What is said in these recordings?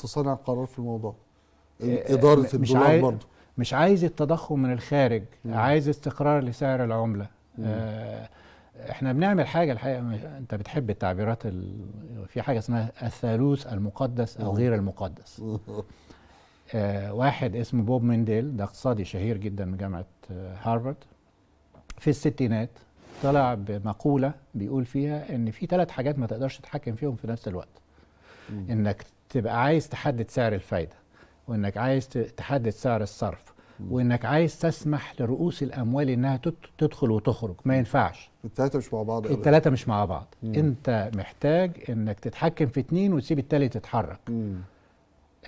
تصنع قرار في الموضوع آه، إدارة مش الدولار عاي... برضه مش عايز التضخم من الخارج م. عايز استقرار لسعر العملة آه احنا بنعمل حاجة الحقيقة انت بتحب التعبيرات ال... في حاجة اسمها الثالوث المقدس أو غير المقدس آه واحد اسمه بوب منديل ده اقتصادي شهير جدا من جامعة آه، هارفارد في الستينات طلع بمقولة بيقول فيها ان في ثلاث حاجات ما تقدرش تتحكم فيهم في نفس الوقت انك تبقى عايز تحدد سعر الفايدة وإنك عايز تحدد سعر الصرف وإنك عايز تسمح لرؤوس الأموال إنها تدخل وتخرج ما ينفعش التلاتة مش مع بعض التلاتة مش مع بعض مم. أنت محتاج إنك تتحكم في اثنين وتسيب التالت يتحرك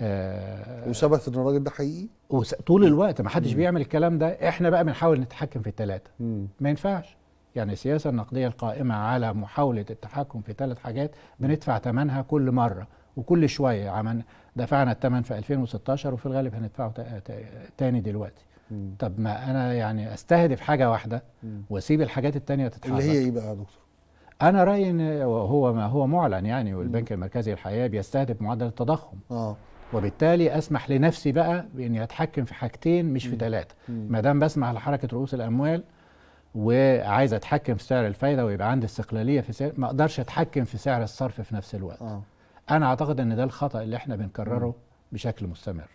آه وثبت ان الراجل ده حقيقي وس... طول الوقت ما حدش بيعمل الكلام ده احنا بقى بنحاول نتحكم في الثلاثه ما ينفعش يعني السياسه النقديه القائمه على محاوله التحكم في ثلاث حاجات بندفع ثمنها كل مره وكل شويه عملنا دفعنا الثمن في 2016 وفي الغالب هندفعه تاني دلوقتي مم. طب ما انا يعني استهدف حاجه واحده واسيب الحاجات التانية تتحرك اللي هي ايه بقى يا دكتور انا رايي ان هو ما هو معلن يعني والبنك المركزي الحقيقه بيستهدف معدل التضخم اه وبالتالي اسمح لنفسي بقى باني اتحكم في حاجتين مش في ثلاثه ما دام بسمح لحركه رؤوس الاموال وعايز اتحكم في سعر الفايده ويبقى عندي استقلاليه في سعر ما اقدرش اتحكم في سعر الصرف في نفس الوقت آه. انا اعتقد ان ده الخطا اللي احنا بنكرره بشكل مستمر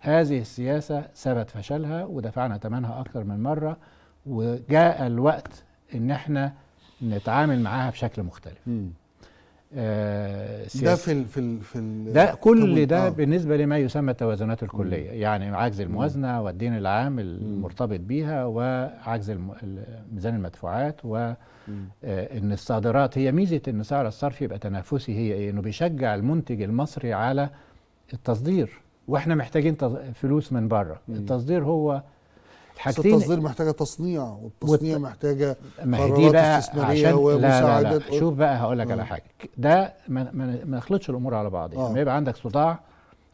هذه السياسه سبب فشلها ودفعنا ثمنها اكتر من مره وجاء الوقت ان احنا نتعامل معاها بشكل مختلف آه، سياسي. ده في الـ في الـ في الـ ده كل ده آه. بالنسبه لما يسمى التوازنات الكليه مم. يعني عجز الموازنه والدين العام المرتبط بيها وعجز ميزان المدفوعات و آه، ان الصادرات هي ميزه ان سعر الصرف يبقى تنافسي هي ايه انه بيشجع المنتج المصري على التصدير واحنا محتاجين فلوس من بره التصدير هو حاجتين التصدير محتاجه تصنيع والتصنيع وت... محتاجه ما هي دي بقى عشان لا لا لا. شوف بقى هقول لك على آه. حاجه ده ما, ما, نخلطش الامور على بعض يعني آه. لما يبقى عندك صداع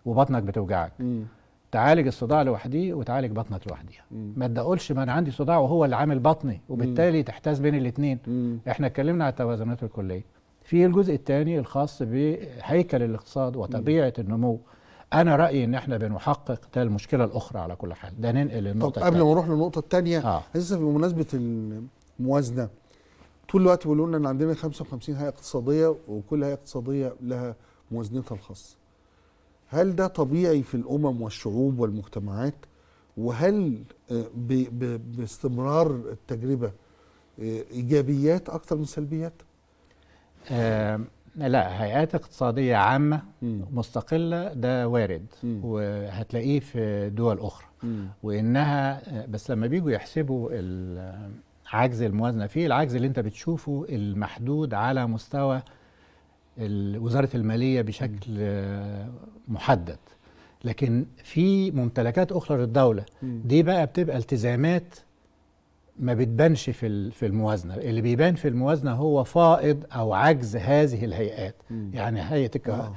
وبطنك بتوجعك مم. تعالج الصداع لوحديه وتعالج بطنك لوحديها ما تقولش ما انا عندي صداع وهو اللي عامل بطني وبالتالي مم. تحتاز بين الاثنين احنا اتكلمنا على التوازنات الكليه في الجزء الثاني الخاص بهيكل الاقتصاد وطبيعه مم. النمو انا رايي ان احنا بنحقق ده المشكله الاخرى على كل حال ده ننقل للنقطه طب قبل ما نروح للنقطه الثانيه آه. لسه بمناسبه الموازنه طول الوقت بيقولوا لنا ان عندنا 55 هيئه اقتصاديه وكل هيئه اقتصاديه لها موازنتها الخاصه هل ده طبيعي في الامم والشعوب والمجتمعات وهل آه، باستمرار التجربه آه، ايجابيات اكثر من سلبيات آه لا هيئات اقتصادية عامة م. مستقلة ده وارد م. وهتلاقيه في دول أخرى م. وإنها بس لما بيجوا يحسبوا عجز الموازنة فيه العجز اللي أنت بتشوفه المحدود على مستوى وزارة المالية بشكل محدد لكن في ممتلكات أخرى للدولة دي بقى بتبقى التزامات ما بتبانش في في الموازنه اللي بيبان في الموازنه هو فائض او عجز هذه الهيئات مم. يعني هيئه آه.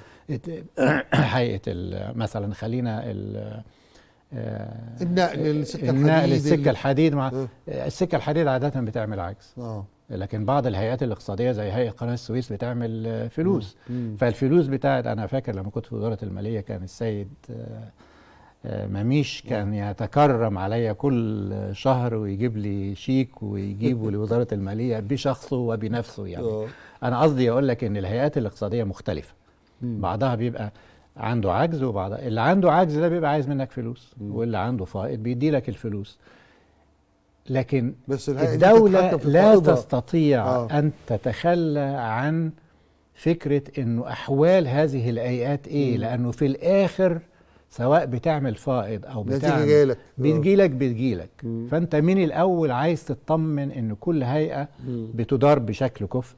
هيئه مثلا خلينا آه، النقل للسكه الحديد النقل الحديد مع اه السكه الحديد عاده بتعمل عجز اه لكن بعض الهيئات الاقتصاديه زي هيئه قناه السويس بتعمل آه، فلوس مم. مم. فالفلوس بتاعت انا فاكر لما كنت في وزاره الماليه كان السيد آه مميش كان يتكرم عليا كل شهر ويجيب لي شيك ويجيبه لوزاره الماليه بشخصه وبنفسه يعني آه. انا قصدي اقول لك ان الهيئات الاقتصاديه مختلفه بعضها بيبقى عنده عجز وبعض اللي عنده عجز ده بيبقى عايز منك فلوس واللي عنده فائض بيدي لك الفلوس لكن بس الدولة لا تستطيع آه. أن تتخلى عن فكرة أنه أحوال هذه الهيئات إيه لأنه في الآخر سواء بتعمل فائض او بتعمل بتجي لك بتجي لك فانت من الاول عايز تطمن ان كل هيئه بتدار بشكل كفء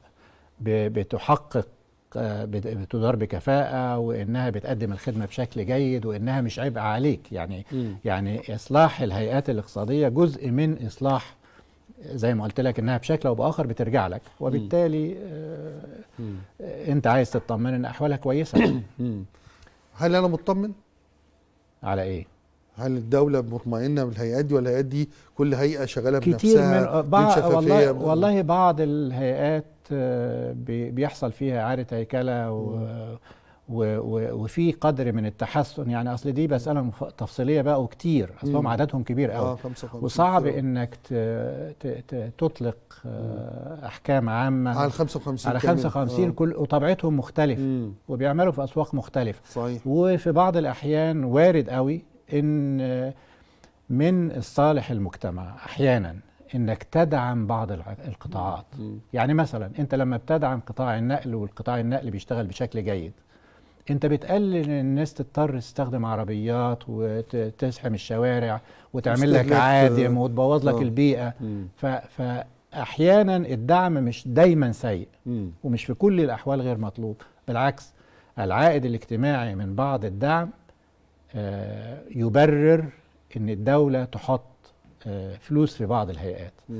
بتحقق آه، بتدار بكفاءة وإنها بتقدم الخدمة بشكل جيد وإنها مش عبء عليك يعني م. يعني إصلاح الهيئات الاقتصادية جزء من إصلاح زي ما قلت لك إنها بشكل أو بآخر بترجع لك وبالتالي آه م. آه، أنت عايز تطمن إن أحوالها كويسة هل أنا مطمن؟ على ايه؟ هل الدولة مطمئنة بالهيئات دي ولا الهيئات دي كل هيئة شغالة كتير بنفسها من آه، بعض والله, والله بعض الهيئات آه، بيحصل فيها إعادة هيكلة و... وفي قدر من التحسن يعني اصل دي مساله تفصيليه بقى وكتير اصلهم عددهم كبير قوي آه، وصعب انك تطلق آه، احكام عامه على 55 على 55 آه. كل وطبيعتهم مختلفه وبيعملوا في اسواق مختلفه صحيح. وفي بعض الاحيان وارد قوي ان آه، من الصالح المجتمع احيانا انك تدعم بعض القطاعات يعني مثلا انت لما بتدعم قطاع النقل والقطاع النقل بيشتغل بشكل جيد انت بتقلل ان الناس تضطر تستخدم عربيات وتزحم الشوارع وتعمل لك عادم آه. وتبوظ لك آه. البيئه فاحيانا الدعم مش دايما سيء مم. ومش في كل الاحوال غير مطلوب بالعكس العائد الاجتماعي من بعض الدعم آه، يبرر ان الدوله تحط فلوس في بعض الهيئات مم.